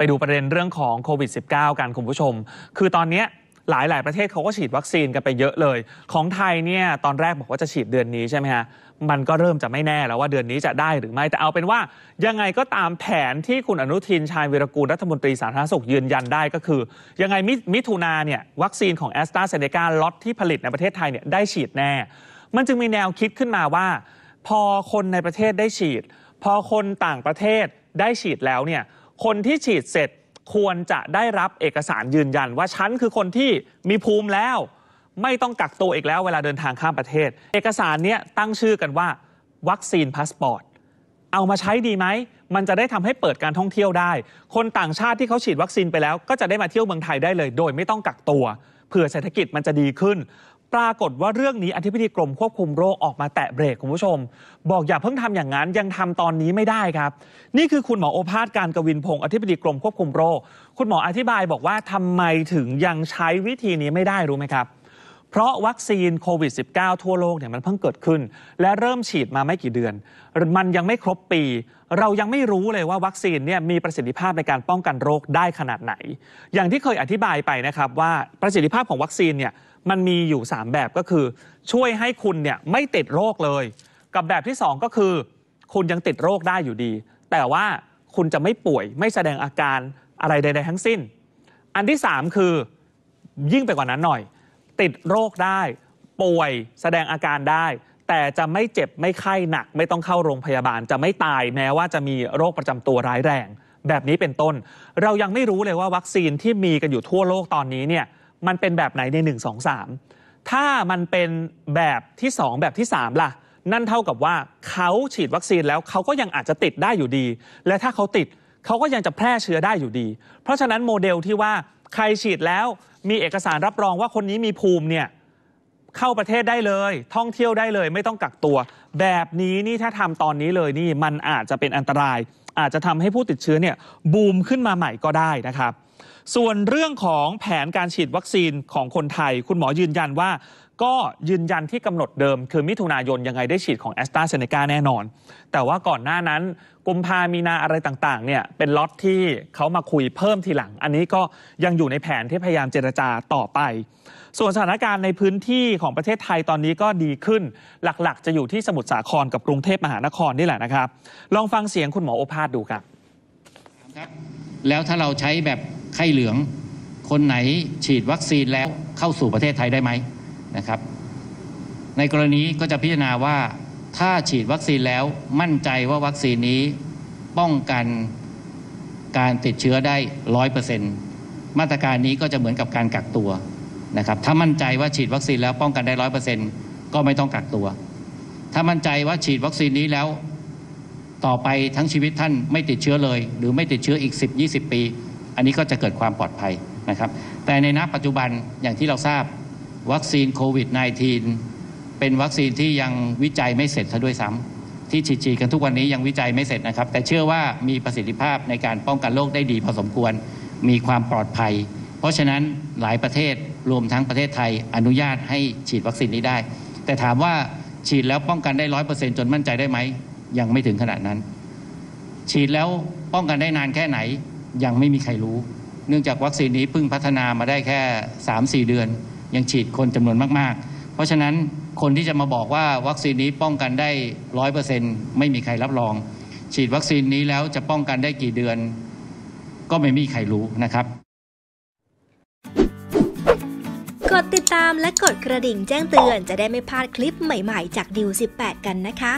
ไปดูประเด็นเรื่องของโควิด -19 กันคุณผู้ชม คือตอนนี้หลายหลายประเทศเขาก็ฉีดวัคซีนกันไปเยอะเลย ของไทยเนี่ยตอนแรกบอกว่าจะฉีดเดือนนี้ใช่ไหมฮะ มันก็เริ่มจะไม่แน่แล้วว่าเดือนนี้จะได้หรือไม่ แต่เอาเป็นว่ายังไงก็ตามแผนที่คุณอนุทิน ชายวิรกูลรัฐมนตรีสาธารณสุขยืนยันได้ก็คือ ยังไงมิมิถุนาเนี่ยวัคซีนของแอสตราเซเนกาล็อตที่ผลิตในประเทศไทยเนี่ยได้ฉีดแน่ มันจึงมีแนวคิดขึ้นมาว่า พอคนในประเทศได้ฉีด พอคนต่างประเทศได้ฉีดแล้วเนี่ยคนที่ฉีดเสร็จควรจะได้รับเอกสารยืนยัน ว่าฉันคือคนที่มีภูมิแล้ว ไม่ต้องกักตัวอีกแล้วเวลาเดินทางข้ามประเทศ เอกสารเนี้ยตั้งชื่อกันว่าวัคซีนพาสปอร์ตเอามาใช้ดีไหมมันจะได้ทำให้เปิดการท่องเที่ยวได้ คนต่างชาติที่เขาฉีดวัคซีนไปแล้ว ก็จะได้มาเที่ยวเมืองไทยได้เลย โดยไม่ต้องกักตัวเผื่อเศรษฐกิจมันจะดีขึ้นปรากฏว่าเรื่องนี้อธิบดีกรมควบคุมโรคออกมาแตะเบรกคุณผู้ชม บอกอย่าเพิ่งทำอย่างนั้นยังทำตอนนี้ไม่ได้ครับ นี่คือคุณหมอโอภาสการกวินพงศ์อธิบดีกรมควบคุมโรค คุณหมออธิบายบอกว่าทำไมถึงยังใช้วิธีนี้ไม่ได้รู้ไหมครับเพราะวัคซีนโควิด -19 ทั่วโลกเนี่ยมันเพิ่งเกิดขึ้น และเริ่มฉีดมาไม่กี่เดือน มันยังไม่ครบปี เรายังไม่รู้เลยว่าวัคซีนเนี่ยมีประสิทธิภาพในการป้องกันโรคได้ขนาดไหน อย่างที่เคยอธิบายไปนะครับว่าประสิทธิภาพของวัคซีนเนี่ยมันมีอยู่ 3 แบบก็คือ ช่วยให้คุณเนี่ยไม่ติดโรคเลย กับแบบที่ 2 ก็คือ คุณยังติดโรคได้อยู่ดี แต่ว่าคุณจะไม่ป่วย ไม่แสดงอาการอะไรใด ๆทั้งสิ้น อันที่ 3 คือยิ่งไปกว่านั้นหน่อยติดโรคได้ป่วยแสดงอาการได้ แต่จะไม่เจ็บไม่ไข้หนัก ไม่ต้องเข้าโรงพยาบาลจะไม่ตายแม้ว่าจะมีโรคประจำตัวร้ายแรง แบบนี้เป็นต้น เรายังไม่รู้เลยว่าวัคซีนที่มีกันอยู่ทั่วโลก ตอนนี้เนี่ยมันเป็นแบบไหนใน 1 2 3 ถ้ามันเป็นแบบที่ 2 แบบที่ 3 ล่ะ นั่นเท่ากับว่าเขาฉีดวัคซีนแล้วเขาก็ยังอาจจะติดได้อยู่ดี และถ้าเขาติดเขาก็ยังจะแพร่เชื้อได้อยู่ดี เพราะฉะนั้นโมเดลที่ว่าใครฉีดแล้วมีเอกสารรับรองว่าคนนี้มีภูมิเนี่ยเข้าประเทศได้เลย ท่องเที่ยวได้เลยไม่ต้องกักตัว แบบนี้นี่ถ้าทำตอนนี้เลยนี่มันอาจจะเป็นอันตราย อาจจะทำให้ผู้ติดเชื้อเนี่ย บูมขึ้นมาใหม่ก็ได้นะครับส่วนเรื่องของแผนการฉีดวัคซีนของคนไทย คุณหมอยืนยันว่าก็ยืนยันที่กำหนดเดิม คือมิถุนายนยังไงได้ฉีดของแอสตราเซเนกาแน่นอน แต่ว่าก่อนหน้านั้น กุมภามีนาอะไรต่างๆเนี่ยเป็นล็อตที่เขามาคุยเพิ่มทีหลัง อันนี้ก็ยังอยู่ในแผนที่พยายามเจรจาต่อไป ส่วนสถานการณ์ในพื้นที่ของประเทศไทยตอนนี้ก็ดีขึ้นหลัก ๆ จะอยู่ที่สมุทรสาครกับกรุงเทพมหานครนี่แหละนะครับลองฟังเสียงคุณหมอโอภาสดูครับแล้วถ้าเราใช้แบบข้เหลือง คนไหนฉีดวัคซีนแล้วเข้าสู่ประเทศไทยได้ไหมนะครับ ในกรณีก็จะพิจารณาว่า ถ้าฉีดวัคซีนแล้วมั่นใจว่าวัคซีนนี้ป้องกันการติดเชื้อได้ร้อยเปอร์เซ็นต์มาตรการนี้ก็จะเหมือนกับการกักตัวนะครับถ้ามั่นใจว่าฉีดวัคซีนแล้วป้องกันได้ร้อยเปอร์เซ็นต์ก็ไม่ต้องกักตัว ถ้ามั่นใจว่าฉีดวัคซีนนี้แล้วต่อไปทั้งชีวิตท่านไม่ติดเชื้อเลย หรือไม่ติดเชื้ออีก 10-20 ปีอันนี้ก็จะเกิดความปลอดภัยนะครับ แต่ในณปัจจุบันอย่างที่เราทราบวัคซีนโควิด -19 เป็นวัคซีนที่ยังวิจัยไม่เสร็จซะด้วยซ้ำ ที่ฉีดฉีกันทุกวันนี้ยังวิจัยไม่เสร็จนะครับ แต่เชื่อว่ามีประสิทธิภาพในการป้องกันโรคได้ดีพอสมควรมีความปลอดภัย เพราะฉะนั้นหลายประเทศรวมทั้งประเทศไทย อนุญาตให้ฉีดวัคซีนนี้ได้ แต่ถามว่าฉีดแล้วป้องกันได้ร้อยเปอร์เซ็นต์จนมั่นใจได้ไหม ยังไม่ถึงขนาดนั้น ฉีดแล้วป้องกันได้นานแค่ไหนยังไม่มีใครรู้ เนื่องจากวัคซีนนี้เพิ่งพัฒนามาได้แค่ 3-4 เดือน ยังฉีดคนจำนวนมาก ๆ เพราะฉะนั้นคนที่จะมาบอกว่าวัคซีนนี้ป้องกันได้ร้อยเปอร์เซ็นต์ไม่มีใครรับรอง ฉีดวัคซีนนี้แล้วจะป้องกันได้กี่เดือน ก็ไม่มีใครรู้นะครับ กดติดตามและกดกระดิ่งแจ้งเตือนจะได้ไม่พลาดคลิปใหม่ ๆ จากดิว18 กันนะคะ